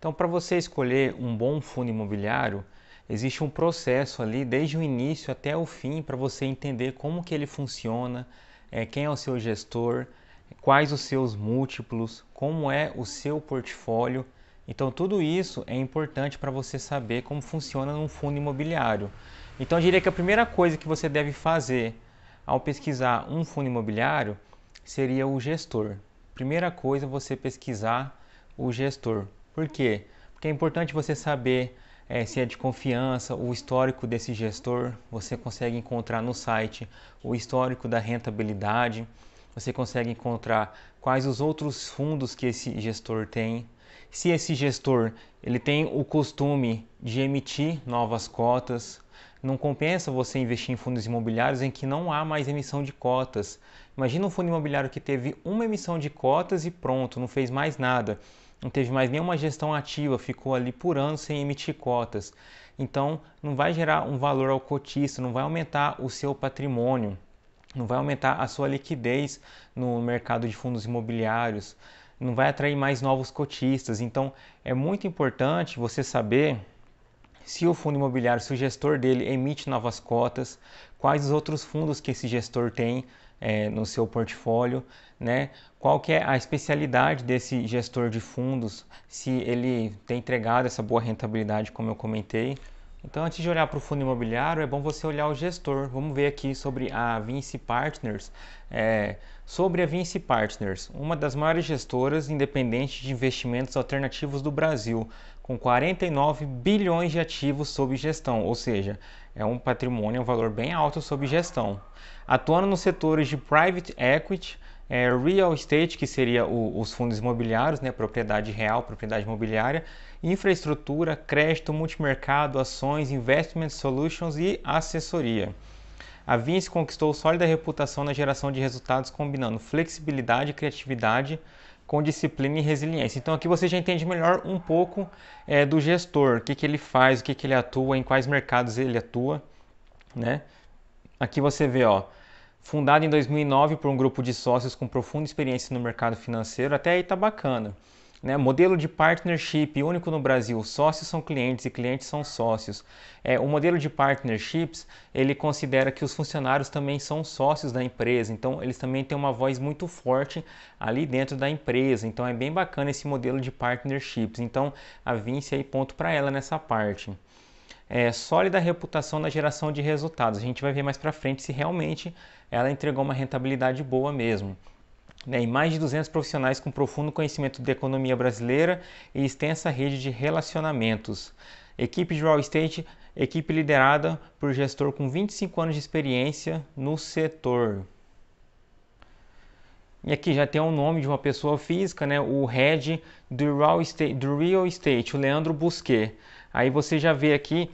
Então, para você escolher um bom fundo imobiliário, existe um processo ali desde o início até o fim para você entender como que ele funciona, é, quem é o seu gestor, quais os seus múltiplos, como é o seu portfólio. Então tudo isso é importante para você saber como funciona um fundo imobiliário. Então eu diria que a primeira coisa que você deve fazer ao pesquisar um fundo imobiliário seria o gestor. Primeira coisa você pesquisar o gestor. Por quê? Porque é importante você saber é, se é de confiança, o histórico desse gestor. Você consegue encontrar no site o histórico da rentabilidade. Você consegue encontrar quais os outros fundos que esse gestor tem. Se esse gestor ele tem o costume de emitir novas cotas, não compensa você investir em fundos imobiliários em que não há mais emissão de cotas. Imagina um fundo imobiliário que teve uma emissão de cotas e pronto, não fez mais nada não teve mais nenhuma gestão ativa, ficou ali por ano sem emitir cotas. Então, não vai gerar um valor ao cotista, não vai aumentar o seu patrimônio, não vai aumentar a sua liquidez no mercado de fundos imobiliários, não vai atrair mais novos cotistas. Então, é muito importante você saber se o fundo imobiliário, se o gestor dele emite novas cotas, quais os outros fundos que esse gestor tem, é, no seu portfólio, né? Qual que é a especialidade desse gestor de fundos, se ele tem entregado essa boa rentabilidade, como eu comentei. Então, antes de olhar para o fundo imobiliário, é bom você olhar o gestor. Vamos ver aqui sobre a Vinci Partners. É, sobre a Vinci Partners, uma das maiores gestoras independentes de investimentos alternativos do Brasil, com 49 bilhões de ativos sob gestão, ou seja, é um patrimônio, é um valor bem alto sob gestão. Atuando nos setores de private equity, é, real estate, que seria o, os fundos imobiliários, né, propriedade real, propriedade imobiliária, infraestrutura, crédito, multimercado, ações, investment solutions e assessoria. A Vince conquistou sólida reputação na geração de resultados combinando flexibilidade e criatividade com disciplina e resiliência. Então aqui você já entende melhor um pouco é, do gestor, o que, que ele faz, o que, que ele atua, em quais mercados ele atua. Né? Aqui você vê, ó, fundado em 2009 por um grupo de sócios com profunda experiência no mercado financeiro, até aí tá bacana. Né? Modelo de partnership único no Brasil, sócios são clientes e clientes são sócios. É, o modelo de partnerships, ele considera que os funcionários também são sócios da empresa, então eles também têm uma voz muito forte ali dentro da empresa. Então é bem bacana esse modelo de partnerships. Então a Vince aí ponto para ela nessa parte. É, sólida reputação na geração de resultados. A gente vai ver mais para frente se realmente ela entregou uma rentabilidade boa mesmo né, e mais de 200 profissionais com profundo conhecimento de economia brasileira e extensa rede de relacionamentos. Equipe de Real Estate, equipe liderada por gestor com 25 anos de experiência no setor. E aqui já tem o nome de uma pessoa física, né? O head do real estate, do real estate o Leandro Busquet. Aí você já vê aqui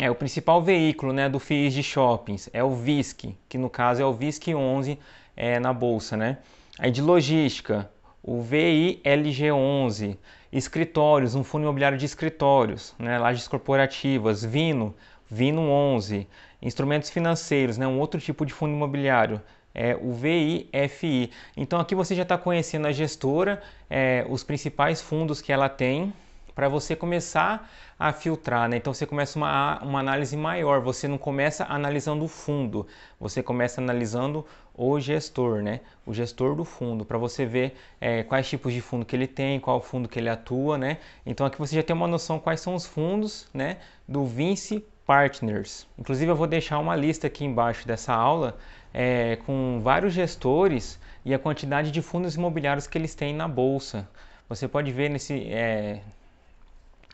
é o principal veículo, né, do FIIs de shoppings, é o VISC, que no caso é o VISC 11 é, na bolsa, né? Aí de logística, o VILG11, escritórios, um fundo imobiliário de escritórios, né, lajes corporativas, Vino, Vino 11, instrumentos financeiros, né, um outro tipo de fundo imobiliário, é o VIFI. Então aqui você já está conhecendo a gestora, é, os principais fundos que ela tem, para você começar a filtrar, né? Então você começa uma, uma análise maior, você não começa analisando o fundo, você começa analisando o gestor, né? O gestor do fundo, para você ver é, quais tipos de fundo que ele tem, qual fundo que ele atua, né? Então aqui você já tem uma noção quais são os fundos, né? Do Vinci Partners. Inclusive eu vou deixar uma lista aqui embaixo dessa aula é, com vários gestores e a quantidade de fundos imobiliários que eles têm na bolsa. Você pode ver nesse é,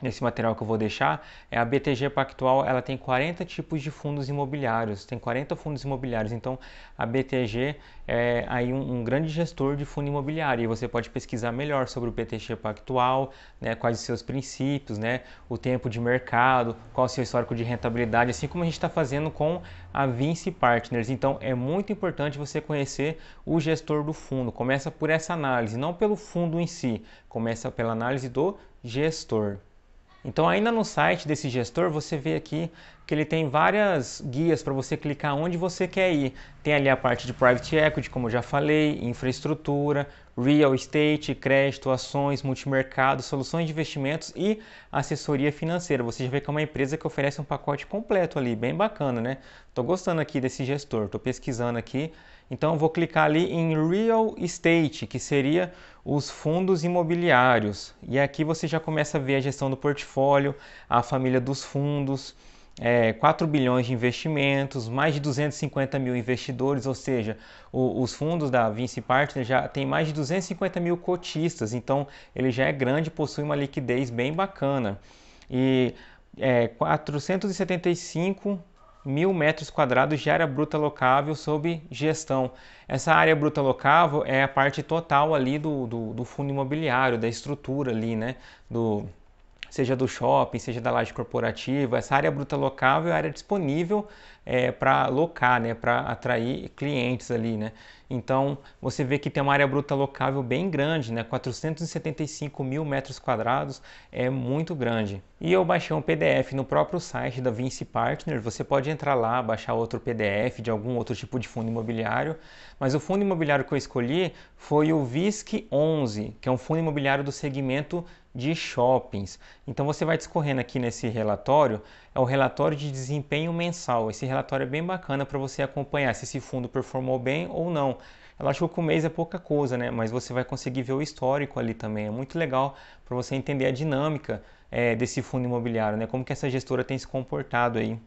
nesse material que eu vou deixar, é a BTG Pactual, ela tem 40 tipos de fundos imobiliários, tem 40 fundos imobiliários, então a BTG é aí um, um grande gestor de fundo imobiliário e você pode pesquisar melhor sobre o BTG Pactual, né, quais os seus princípios, né, o tempo de mercado, qual o seu histórico de rentabilidade, assim como a gente está fazendo com a Vinci Partners. Então é muito importante você conhecer o gestor do fundo. Começa por essa análise, não pelo fundo em si, começa pela análise do gestor. Então, ainda no site desse gestor, você vê aqui que ele tem várias guias para você clicar onde você quer ir. Tem ali a parte de private equity, como eu já falei, infraestrutura, real estate, crédito, ações, multimercado, soluções de investimentos e assessoria financeira. Você já vê que é uma empresa que oferece um pacote completo ali, bem bacana, né? Tô gostando aqui desse gestor, tô pesquisando aqui. Então vou clicar ali em real estate, que seria os fundos imobiliários. E aqui você já começa a ver a gestão do portfólio, a família dos fundos, é, 4 bilhões de investimentos, mais de 250 mil investidores, ou seja, o, os fundos da Vinci Partners já tem mais de 250 mil cotistas, então ele já é grande, possui uma liquidez bem bacana. E é, 475 mil metros quadrados de área bruta locável sob gestão. Essa área bruta locável é a parte total ali do, do, do fundo imobiliário, da estrutura ali, né? Do, seja do shopping, seja da laje corporativa, essa área bruta locável é área disponível é, para alocar, né, para atrair clientes ali, né. Então você vê que tem uma área bruta locável bem grande, né, 475 mil metros quadrados é muito grande. E eu baixei um PDF no próprio site da Vinci Partners, você pode entrar lá, baixar outro PDF de algum outro tipo de fundo imobiliário, mas o fundo imobiliário que eu escolhi foi o VISC 11, que é um fundo imobiliário do segmento de shoppings. Então você vai discorrendo aqui nesse relatório, é o relatório de desempenho mensal. Esse relatório é bem bacana para você acompanhar se esse fundo performou bem ou não. Eu acho que o mês é pouca coisa, né? Mas você vai conseguir ver o histórico ali também. É muito legal para você entender a dinâmica é, desse fundo imobiliário, né? Como que essa gestora tem se comportado aí.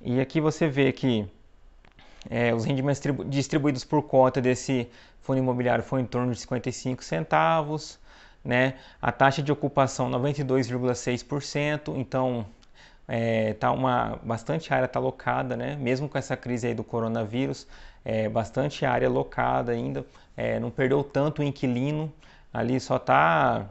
E aqui você vê que é, os rendimentos distribuídos por cota desse fundo imobiliário foi em torno de 55 centavos, né? A taxa de ocupação 92,6%, então é, tá uma, bastante área está locada, né? mesmo com essa crise aí do coronavírus, é, bastante área locada ainda, é, não perdeu tanto o inquilino, ali só está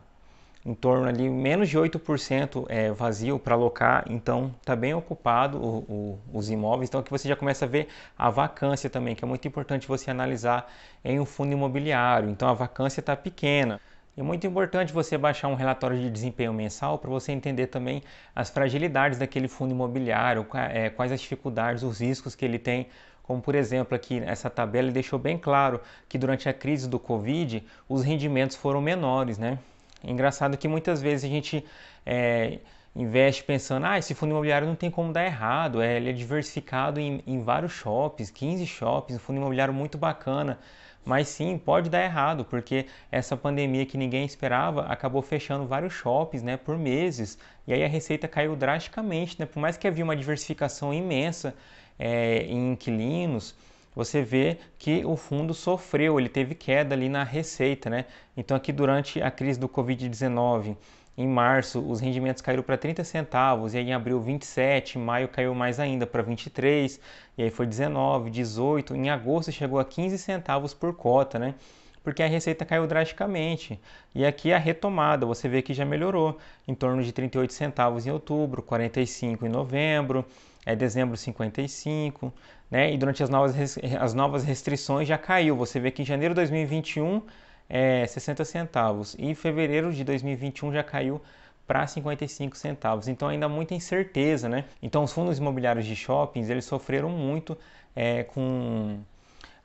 em torno ali menos de 8% é, vazio para alocar, então está bem ocupado o, o, os imóveis. Então aqui você já começa a ver a vacância também, que é muito importante você analisar em um fundo imobiliário. Então a vacância está pequena. E é muito importante você baixar um relatório de desempenho mensal para você entender também as fragilidades daquele fundo imobiliário, é, quais as dificuldades, os riscos que ele tem como por exemplo aqui essa tabela deixou bem claro que durante a crise do Covid os rendimentos foram menores, né? Engraçado que muitas vezes a gente é, investe pensando, ah, esse fundo imobiliário não tem como dar errado, é, ele é diversificado em, em vários shoppings, 15 shoppings, um fundo imobiliário muito bacana. Mas sim, pode dar errado, porque essa pandemia que ninguém esperava acabou fechando vários shoppings né, por meses, e aí a receita caiu drasticamente. Né? Por mais que havia uma diversificação imensa é, em inquilinos, você vê que o fundo sofreu, ele teve queda ali na receita. Né? Então, aqui durante a crise do Covid-19, em março, os rendimentos caíram para 30 centavos, e aí em abril 27, em maio caiu mais ainda para 23, e aí foi 19, 18, em agosto chegou a 15 centavos por cota, né? Porque a receita caiu drasticamente. E aqui a retomada, você vê que já melhorou, em torno de 38 centavos em outubro, 45 em novembro, é dezembro 55, né? E durante as novas, as novas restrições já caiu. Você vê que em janeiro de 2021 é, 60 centavos. E em fevereiro de 2021 já caiu para 55 centavos. Então ainda muita incerteza, né? Então os fundos imobiliários de shoppings eles sofreram muito é, com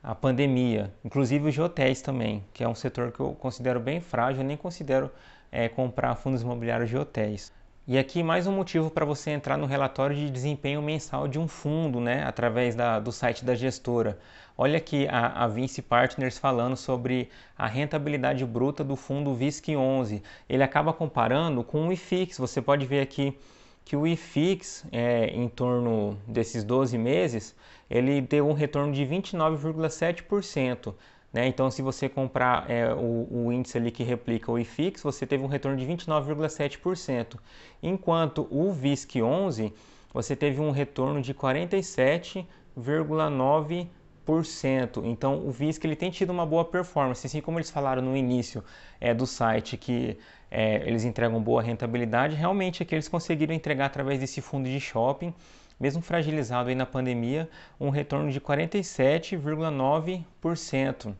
a pandemia, inclusive os de hotéis também, que é um setor que eu considero bem frágil, eu nem considero é, comprar fundos imobiliários de hotéis. E aqui mais um motivo para você entrar no relatório de desempenho mensal de um fundo, né, através da, do site da gestora. Olha aqui a, a Vinci Partners falando sobre a rentabilidade bruta do fundo VISC 11. Ele acaba comparando com o IFIX. Você pode ver aqui que o IFIX, é, em torno desses 12 meses, ele deu um retorno de 29,7%. Né? Então, se você comprar é, o, o, índice ali que replica o IFIX, você teve um retorno de 29,7%, enquanto o VISC11 você teve um retorno de 47,9%. Então o VISC ele tem tido uma boa performance, assim como eles falaram no início é, do site que é, eles entregam boa rentabilidade, realmente é que eles conseguiram entregar através desse fundo de shopping, mesmo fragilizado aí na pandemia, um retorno de 47,9%.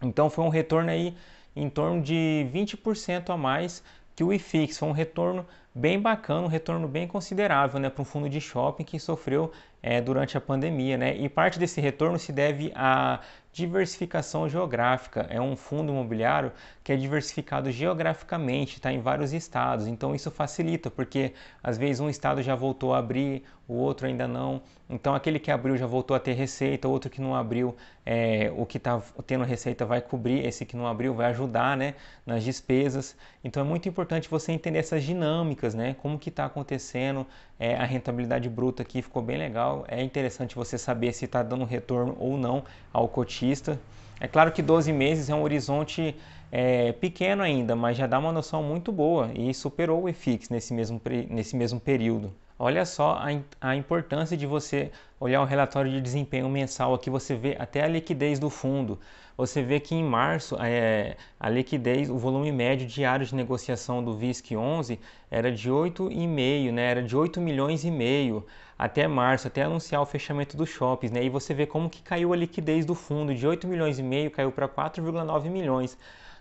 Então foi um retorno aí em torno de 20% a mais que o IFIX. Foi um retorno bem bacana, um retorno bem considerável né, para um fundo de shopping que sofreu é, durante a pandemia. Né? E parte desse retorno se deve à diversificação geográfica. É um fundo imobiliário que é diversificado geograficamente, está em vários estados. Então isso facilita, porque às vezes um estado já voltou a abrir, o outro ainda não. Então aquele que abriu já voltou a ter receita, outro que não abriu, é, o que está tendo receita vai cobrir, esse que não abriu vai ajudar né, nas despesas. Então é muito importante você entender essas dinâmicas, né? Como que está acontecendo, é, a rentabilidade bruta aqui ficou bem legal. É interessante você saber se está dando retorno ou não ao cotista. É claro que 12 meses é um horizonte é, pequeno ainda, mas já dá uma noção muito boa e superou o EFIX nesse mesmo, nesse mesmo período. Olha só a, a importância de você olhar o relatório de desempenho mensal, aqui você vê até a liquidez do fundo você vê que em março é, a liquidez, o volume médio diário de negociação do VISC 11 era de 8,5, né? Era de 8 milhões e meio até março, até anunciar o fechamento dos shoppings, né? E você vê como que caiu a liquidez do fundo, de 8 milhões e meio caiu para 4,9 milhões.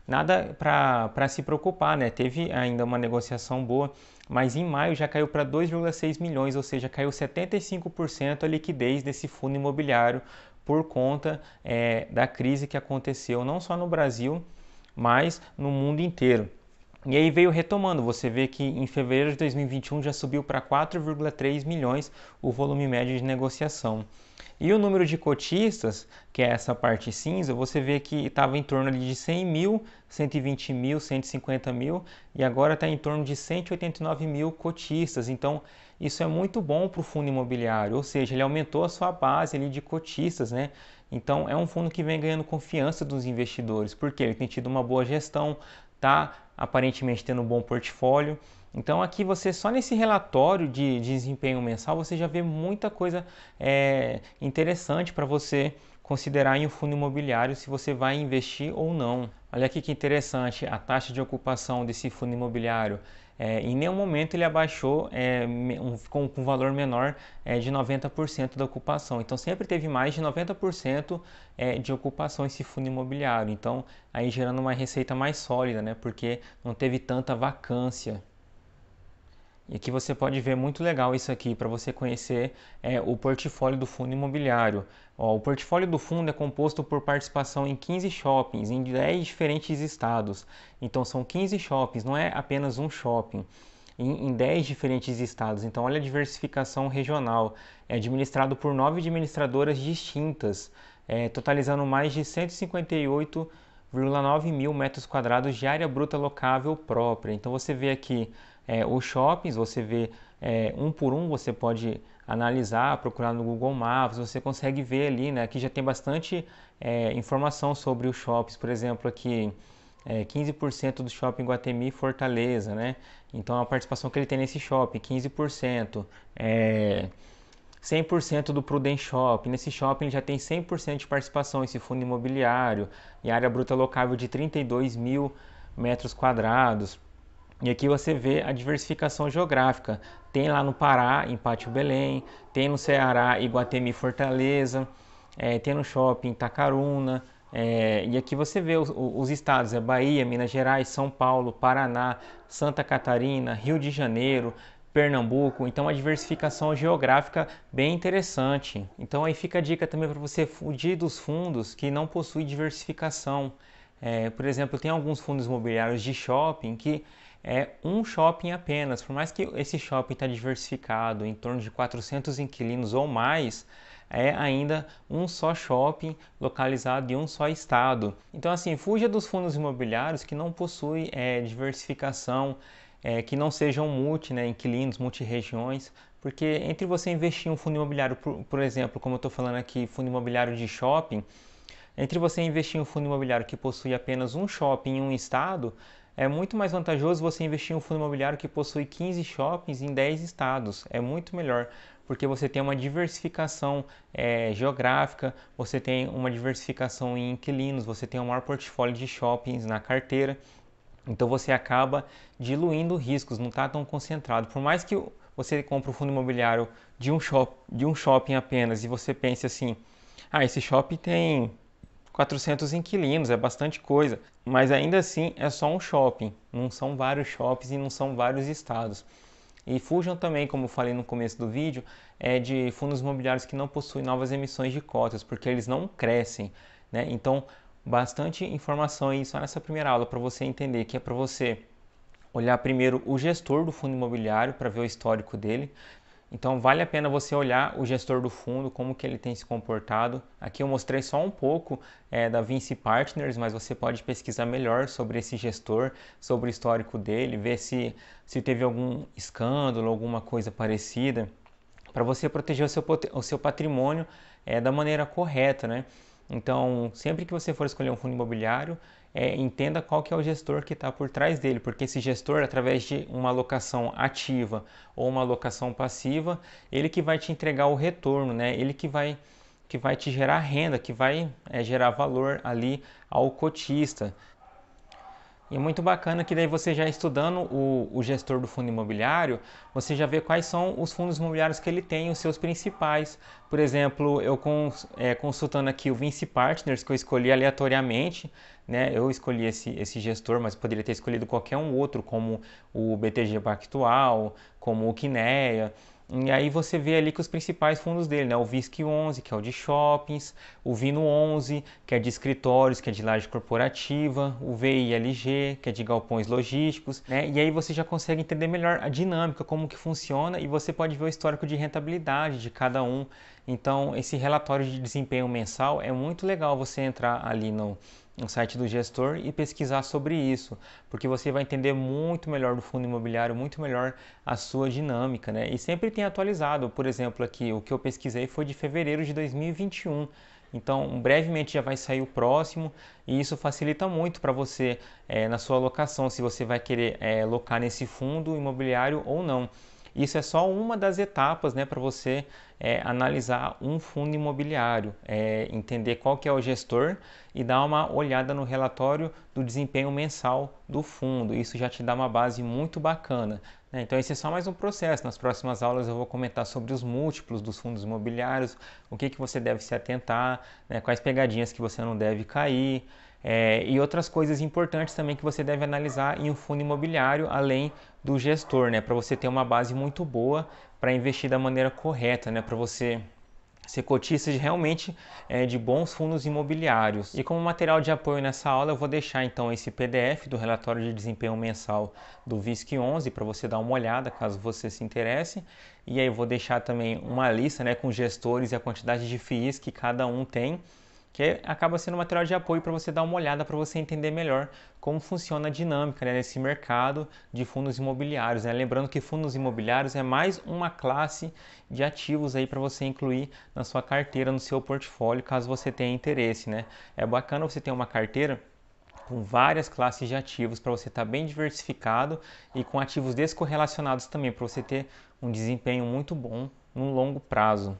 Nada para se preocupar, né? Teve ainda uma negociação boa mas em maio já caiu para 2,6 milhões, ou seja, caiu 75% a liquidez desse fundo imobiliário por conta é, da crise que aconteceu não só no Brasil, mas no mundo inteiro. E aí veio retomando, você vê que em fevereiro de 2021 já subiu para 4,3 milhões o volume médio de negociação. E o número de cotistas, que é essa parte cinza, você vê que estava em torno ali de 100 mil, 120 mil, 150 mil e agora está em torno de 189 mil cotistas. Então isso é muito bom para o fundo imobiliário, ou seja, ele aumentou a sua base ali de cotistas, né? Então é um fundo que vem ganhando confiança dos investidores, porque ele tem tido uma boa gestão, tá aparentemente tendo um bom portfólio então aqui você só nesse relatório de, de desempenho mensal você já vê muita coisa é, interessante para você considerar em um fundo imobiliário se você vai investir ou não. Olha aqui que interessante, a taxa de ocupação desse fundo imobiliário é, em nenhum momento ele abaixou é, um, com, um valor menor é, de 90% da ocupação. Então sempre teve mais de 90% é, de ocupação esse fundo imobiliário. Então aí gerando uma receita mais sólida, né? Porque não teve tanta vacância. E aqui você pode ver muito legal isso aqui para você conhecer é, o portfólio do fundo imobiliário. Ó, o portfólio do fundo é composto por participação em 15 shoppings em 10 diferentes estados. Então são 15 shoppings, não é apenas um shopping. Em, 10 diferentes estados. Então, olha a diversificação regional. É administrado por nove administradoras distintas, é, totalizando mais de 158,9 mil metros quadrados de área bruta locável própria. Então, você vê aqui é, os shoppings, você vê é, um por um, você pode analisar, procurar no Google Maps, você consegue ver ali, né? Aqui já tem bastante é, informação sobre os shoppings, por exemplo, aqui é, 15% do shopping Guatemi Fortaleza, né? Então a participação que ele tem nesse shopping, 15%. É, 100% do Prudent Shopping. Nesse shopping ele já tem 100% de participação esse fundo imobiliário e área bruta locável de 32 mil metros quadrados. E aqui você vê a diversificação geográfica. Tem lá no Pará, em Pátio Belém, tem no Ceará, Iguatemi Fortaleza, é, tem no shopping Itacaruna. É, e aqui você vê os, os, estados, é Bahia, Minas Gerais, São Paulo, Paraná, Santa Catarina, Rio de Janeiro, Pernambuco. Então, a diversificação geográfica bem interessante. Então, aí fica a dica também para você fugir dos fundos que não possuem diversificação. É, por exemplo, tem alguns fundos imobiliários de shopping que é um shopping apenas. Por mais que esse shopping está diversificado em torno de 400 inquilinos ou mais, é ainda um só shopping localizado em um só estado. Então, assim, fuja dos fundos imobiliários que não possuem é, diversificação, é, que não sejam multi, né, inquilinos, multi-regiões, porque entre você investir em um fundo imobiliário, por, por exemplo, como eu estou falando aqui, fundo imobiliário de shopping, entre você investir em um fundo imobiliário que possui apenas um shopping em um estado, é muito mais vantajoso você investir em um fundo imobiliário que possui 15 shoppings em 10 estados. É muito melhor, porque você tem uma diversificação é, geográfica, você tem uma diversificação em inquilinos, você tem um maior portfólio de shoppings na carteira. Então você acaba diluindo riscos, não está tão concentrado. Por mais que você compre um fundo imobiliário de um, shop, de um shopping apenas e você pense assim, ah, esse shopping tem 400 inquilinos, é bastante coisa, mas ainda assim é só um shopping, não são vários shoppings e não são vários estados. E fujam também, como falei no começo do vídeo, é de fundos imobiliários que não possuem novas emissões de cotas, porque eles não crescem, né? Então, bastante informação aí só nessa primeira aula para você entender que é para você olhar primeiro o gestor do fundo imobiliário para ver o histórico dele, então vale a pena você olhar o gestor do fundo, como que ele tem se comportado. Aqui eu mostrei só um pouco é, da Vinci Partners, mas você pode pesquisar melhor sobre esse gestor, sobre o histórico dele, ver se, se teve algum escândalo, alguma coisa parecida, para você proteger o seu, o seu patrimônio é, da maneira correta. Né? Então, sempre que você for escolher um fundo imobiliário, é, entenda qual que é o gestor que está por trás dele, porque esse gestor, através de uma alocação ativa ou uma alocação passiva, ele que vai te entregar o retorno, né? Ele que vai que vai te gerar renda, que vai é, gerar valor ali ao cotista. E é muito bacana que daí você já estudando o, o, gestor do fundo imobiliário, você já vê quais são os fundos imobiliários que ele tem, os seus principais. Por exemplo, eu cons, é, consultando aqui o Vinci Partners, que eu escolhi aleatoriamente, né? Eu escolhi esse, esse gestor, mas poderia ter escolhido qualquer um outro, como o BTG Pactual, como o Quinéia, e aí você vê ali que os principais fundos dele, né? O VISC 11, que é o de shoppings, o VINO 11, que é de escritórios, que é de laje corporativa, o VILG, que é de galpões logísticos, né? E aí você já consegue entender melhor a dinâmica, como que funciona e você pode ver o histórico de rentabilidade de cada um. Então, esse relatório de desempenho mensal é muito legal você entrar ali no no site do gestor e pesquisar sobre isso, porque você vai entender muito melhor do fundo imobiliário, muito melhor a sua dinâmica, né? E sempre tem atualizado, por exemplo, aqui o que eu pesquisei foi de fevereiro de 2021. Então, brevemente já vai sair o próximo e isso facilita muito para você é, na sua locação, se você vai querer é, locar nesse fundo imobiliário ou não. Isso é só uma das etapas né, para você é, analisar um fundo imobiliário, é, entender qual que é o gestor e dar uma olhada no relatório do desempenho mensal do fundo. Isso já te dá uma base muito bacana. Né? Então esse é só mais um processo. Nas próximas aulas eu vou comentar sobre os múltiplos dos fundos imobiliários, o que, que você deve se atentar, né, quais pegadinhas que você não deve cair é, e outras coisas importantes também que você deve analisar em um fundo imobiliário, além do gestor, né? Para você ter uma base muito boa para investir da maneira correta, né? Para você ser cotista de, realmente é, de bons fundos imobiliários. E como material de apoio nessa aula, eu vou deixar então esse PDF do relatório de desempenho mensal do VISC 11 para você dar uma olhada caso você se interesse. E aí eu vou deixar também uma lista né, com gestores e a quantidade de FIIs que cada um tem que acaba sendo um material de apoio para você dar uma olhada, para você entender melhor como funciona a dinâmica né, nesse mercado de fundos imobiliários. Né? Lembrando que fundos imobiliários é mais uma classe de ativos aí para você incluir na sua carteira, no seu portfólio, caso você tenha interesse. Né? É bacana você ter uma carteira com várias classes de ativos para você estar tá bem diversificado e com ativos descorrelacionados também para você ter um desempenho muito bom no longo prazo.